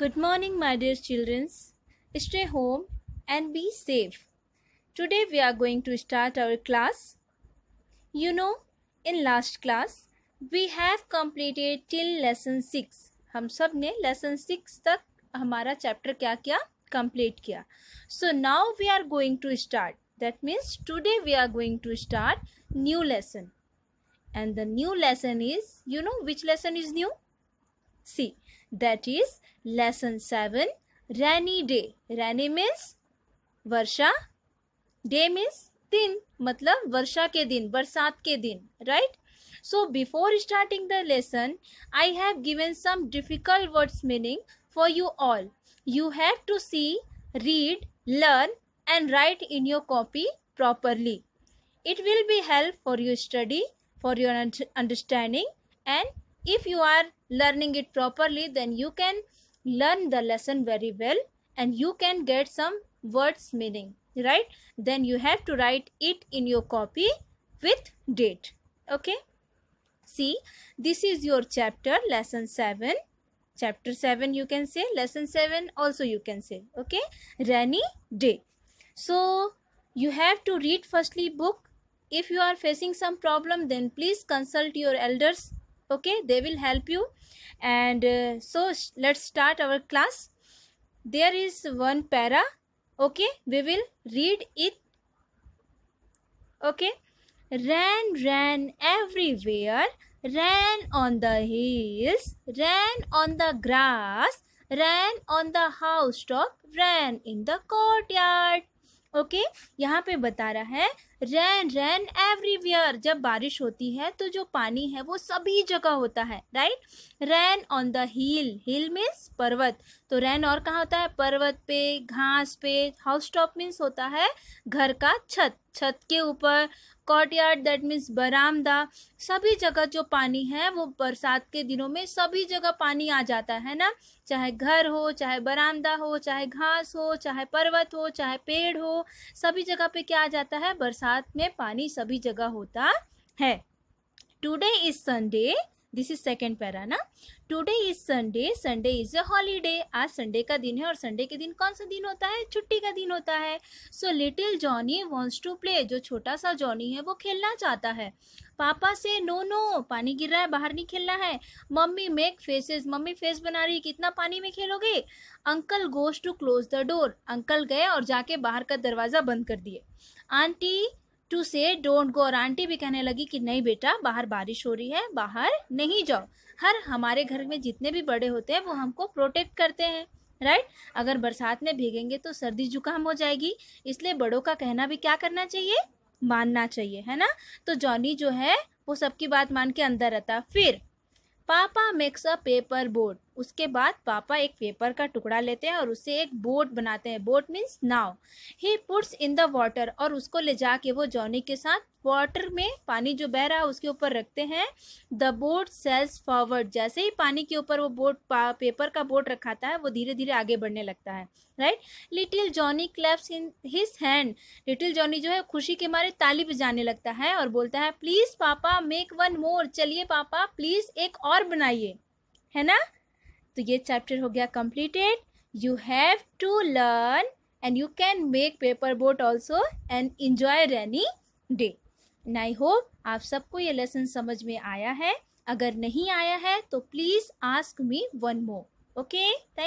Good morning, my dear children. Stay home and be safe. Today we are going to start our class. You know, in last class, we have completed till lesson 6. हम सब ने lesson 6 तक हमारा chapter क्या किया? Complete किया. So now we are going to start. That means today we are going to start new lesson. And the new lesson is, you know which lesson is new? see that is lesson 7 rainy day rainy means varsha day means din matlab varsha ke din barsat ke din right so before starting the lesson i have given some difficult words meaning for you all you have to see read learn and write in your copy properly it will be help for your study for your understanding and if you are learning it properly then you can learn the lesson very well and you can get some words meaning right then you have to write it in your copy with date okay see this is your chapter lesson 7 chapter 7 you can say lesson 7 also you can say okay rainy day so you have to read firstly book if you are facing some problem then please consult your elders okay they will help you and uh, so let's start our class there is one para okay we will read it okay ran ran everywhere ran on the hills ran on the grass ran on the house top ran in the courtyard okay यहाँ पे बता रहा है rain rain everywhere जब बारिश होती है तो जो पानी है वो सभी जगह होता है right rain on the hill hill means पर्वत तो रेन और कहाँ होता है पर्वत पे घास पे हाउस टॉप मीन्स होता है घर का छत छत के ऊपर कॉर्टयार्ड दैट मीन्स बरामदा सभी जगह जो पानी है वो बरसात के दिनों में सभी जगह पानी आ जाता है ना चाहे घर हो चाहे बरामदा हो चाहे घास हो चाहे पर्वत हो चाहे पेड़ हो सभी जगह पे क्या आ जाता है बरसात में पानी सभी जगह होता है today is Sunday this is second para ना today is Sunday Sunday is a holiday आज संडे का दिन है और संडे के दिन कौन सा दिन होता है छुट्टी का दिन होता है so little Johnny wants to play जो छोटा सा जॉनी है वो खेलना चाहता है पापा से नो नो पानी गिर रहा है बाहर नहीं खेलना है mummy make faces mummy face बना रही है कितना पानी में खेलोगे uncle goes to close the door uncle गए और जाके बाहर का दरवाज़ा बंद कर दिए aunty to say don't go और आंटी भी कहने लगी कि नहीं बेटा बाहर बारिश हो रही है बाहर नहीं जाओ हर हमारे घर में जितने भी बड़े होते हैं वो हमको प्रोटेक्ट करते हैं राइट right? अगर बरसात में भीगेंगे तो सर्दी जुकाम हो जाएगी इसलिए बड़ों का कहना भी क्या करना चाहिए मानना चाहिए है ना तो जॉनी जो है वो सबकी बात मान के अंदर रहता फिर पापा मेक्स अ पेपर बोर्ड उसके बाद पापा एक पेपर का टुकड़ा लेते हैं और उसे एक बोट बनाते हैं बोट मीन्स नाव he puts in the water और उसको ले जाके वो जॉनी के साथ वाटर में पानी जो बह रहा है उसके ऊपर रखते हैं द बोट सेल्स फॉरवर्ड जैसे ही पानी के ऊपर वो बोट पेपर का बोट रखाता है वो धीरे धीरे आगे बढ़ने लगता है right little Johnny claps in his hand little Johnny जो है खुशी के मारे ताली बजाने लगता है और बोलता है प्लीज पापा मेक वन मोर चलिए पापा प्लीज एक और बनाइए है ना तो ये चैप्टर हो गया completed you have to learn and you can make paper boat also and enjoy rainy day and I hope आप सबको ये लेसन समझ में आया है अगर नहीं आया है तो please ask me one more okay thank